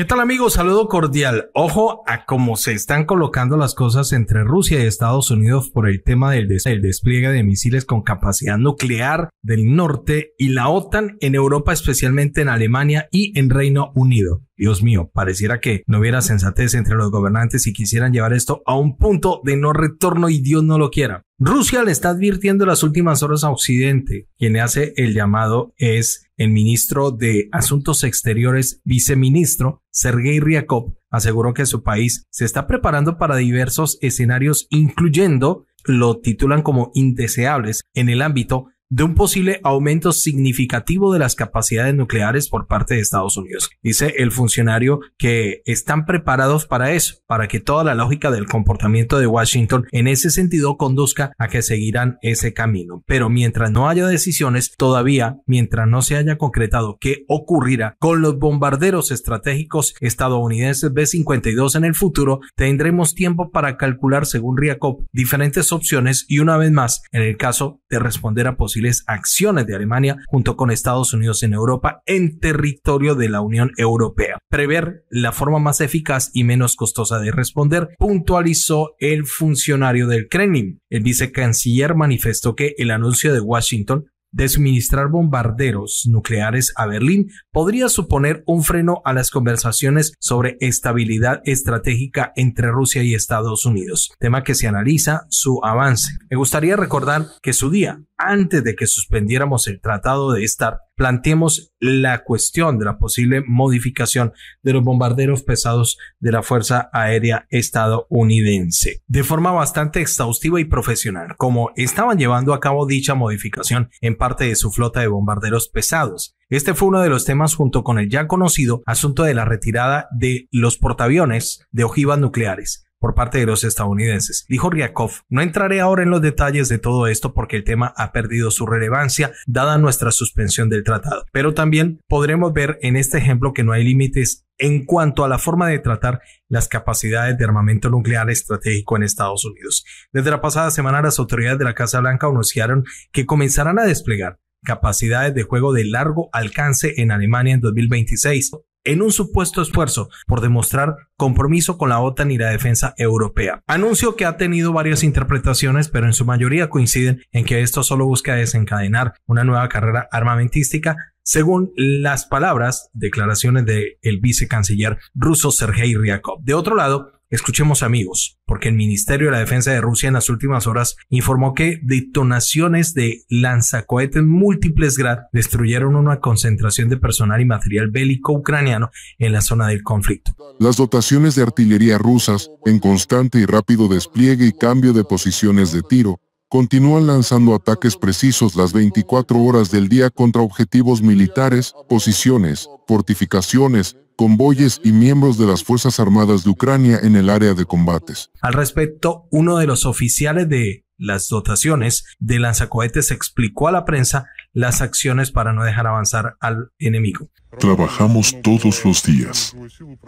¿Qué tal amigos? Saludo cordial. Ojo a cómo se están colocando las cosas entre Rusia y Estados Unidos por el tema del despliegue de misiles con capacidad nuclear del norte y la OTAN en Europa, especialmente en Alemania y en Reino Unido. Dios mío, pareciera que no hubiera sensatez entre los gobernantes y quisieran llevar esto a un punto de no retorno y Dios no lo quiera. Rusia le está advirtiendo las últimas horas a Occidente. Quien le hace el llamado es el ministro de Asuntos Exteriores, viceministro Sergei Ryakov, aseguró que su país se está preparando para diversos escenarios, incluyendo lo titulan como indeseables en el ámbito de un posible aumento significativo de las capacidades nucleares por parte de Estados Unidos. Dice el funcionario que están preparados para eso, para que toda la lógica del comportamiento de Washington en ese sentido conduzca a que seguirán ese camino. Pero mientras no haya decisiones, todavía, mientras no se haya concretado qué ocurrirá con los bombarderos estratégicos estadounidenses B-52 en el futuro, tendremos tiempo para calcular, según Riacop, diferentes opciones y una vez más, en el caso de responder a posibles acciones de Alemania junto con Estados Unidos en Europa en territorio de la Unión Europea. Prever la forma más eficaz y menos costosa de responder, puntualizó el funcionario del Kremlin. El vicecanciller manifestó que el anuncio de Washington de suministrar bombarderos nucleares a Berlín podría suponer un freno a las conversaciones sobre estabilidad estratégica entre Rusia y Estados Unidos, tema que se analiza su avance. Me gustaría recordar que su día, antes de que suspendiéramos el Tratado de Estar, planteemos la cuestión de la posible modificación de los bombarderos pesados de la Fuerza Aérea estadounidense de forma bastante exhaustiva y profesional, como estaban llevando a cabo dicha modificación en parte de su flota de bombarderos pesados. Este fue uno de los temas junto con el ya conocido asunto de la retirada de los portaaviones de ojivas nucleares, por parte de los estadounidenses. Dijo Ryakov, no entraré ahora en los detalles de todo esto porque el tema ha perdido su relevancia dada nuestra suspensión del tratado, pero también podremos ver en este ejemplo que no hay límites en cuanto a la forma de tratar las capacidades de armamento nuclear estratégico en Estados Unidos. Desde la pasada semana las autoridades de la Casa Blanca anunciaron que comenzarán a desplegar capacidades de juego de largo alcance en Alemania en 2026 en un supuesto esfuerzo por demostrar compromiso con la OTAN y la defensa europea. Anuncio que ha tenido varias interpretaciones, pero en su mayoría coinciden en que esto solo busca desencadenar una nueva carrera armamentística según las palabras, declaraciones del vicecanciller ruso Sergei Ryakov. De otro lado, Escuchemos amigos, porque el Ministerio de la Defensa de Rusia en las últimas horas informó que detonaciones de lanzacohetes múltiples Grad destruyeron una concentración de personal y material bélico ucraniano en la zona del conflicto. Las dotaciones de artillería rusas, en constante y rápido despliegue y cambio de posiciones de tiro, continúan lanzando ataques precisos las 24 horas del día contra objetivos militares, posiciones, fortificaciones, convoyes y miembros de las Fuerzas Armadas de Ucrania en el área de combates. Al respecto, uno de los oficiales de las dotaciones de lanzacohetes explicó a la prensa las acciones para no dejar avanzar al enemigo. Trabajamos todos los días.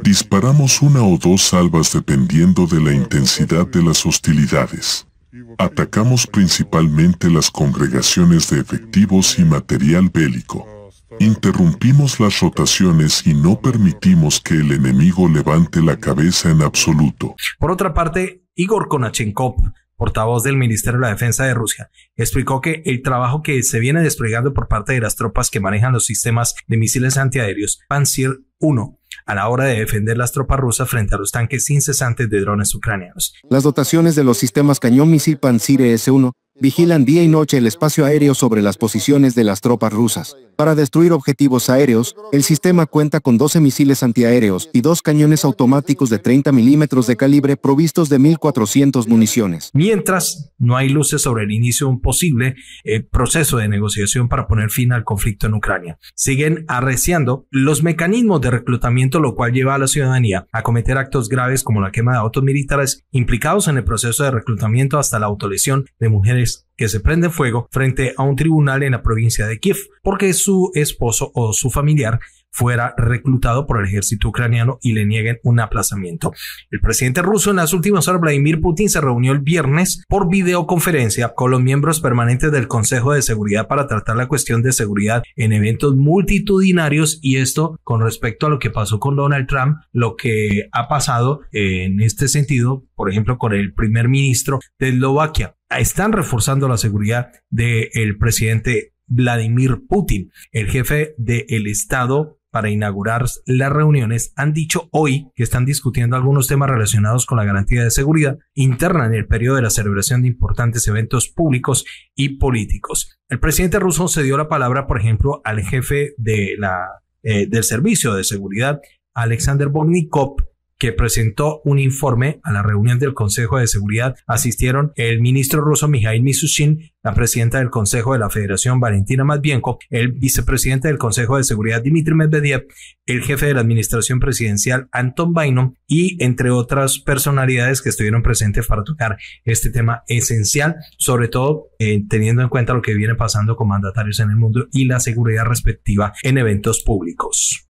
Disparamos una o dos salvas dependiendo de la intensidad de las hostilidades. Atacamos principalmente las congregaciones de efectivos y material bélico Interrumpimos las rotaciones y no permitimos que el enemigo levante la cabeza en absoluto. Por otra parte, Igor Konachenkov, portavoz del Ministerio de la Defensa de Rusia, explicó que el trabajo que se viene desplegando por parte de las tropas que manejan los sistemas de misiles antiaéreos Pantsir-1 a la hora de defender las tropas rusas frente a los tanques incesantes de drones ucranianos. Las dotaciones de los sistemas cañón misil pantsir e S-1 vigilan día y noche el espacio aéreo sobre las posiciones de las tropas rusas. Para destruir objetivos aéreos, el sistema cuenta con 12 misiles antiaéreos y dos cañones automáticos de 30 milímetros de calibre provistos de 1.400 municiones. Mientras no hay luces sobre el inicio de un posible eh, proceso de negociación para poner fin al conflicto en Ucrania, siguen arreciando los mecanismos de reclutamiento, lo cual lleva a la ciudadanía a cometer actos graves como la quema de autos militares implicados en el proceso de reclutamiento hasta la autolesión de mujeres que se prende fuego frente a un tribunal en la provincia de Kiev, porque su esposo o su familiar fuera reclutado por el ejército ucraniano y le nieguen un aplazamiento. El presidente ruso en las últimas horas, Vladimir Putin, se reunió el viernes por videoconferencia con los miembros permanentes del Consejo de Seguridad para tratar la cuestión de seguridad en eventos multitudinarios y esto con respecto a lo que pasó con Donald Trump, lo que ha pasado en este sentido, por ejemplo, con el primer ministro de Eslovaquia, están reforzando la seguridad del presidente Vladimir Putin. El jefe del Estado para inaugurar las reuniones han dicho hoy que están discutiendo algunos temas relacionados con la garantía de seguridad interna en el periodo de la celebración de importantes eventos públicos y políticos. El presidente ruso cedió la palabra, por ejemplo, al jefe de la, del Servicio de Seguridad, Alexander Bornikov, que presentó un informe a la reunión del Consejo de Seguridad. Asistieron el ministro ruso Mikhail Misushin, la presidenta del Consejo de la Federación Valentina Matvienko, el vicepresidente del Consejo de Seguridad Dmitry Medvedev, el jefe de la administración presidencial Anton Bainom y entre otras personalidades que estuvieron presentes para tocar este tema esencial, sobre todo eh, teniendo en cuenta lo que viene pasando con mandatarios en el mundo y la seguridad respectiva en eventos públicos.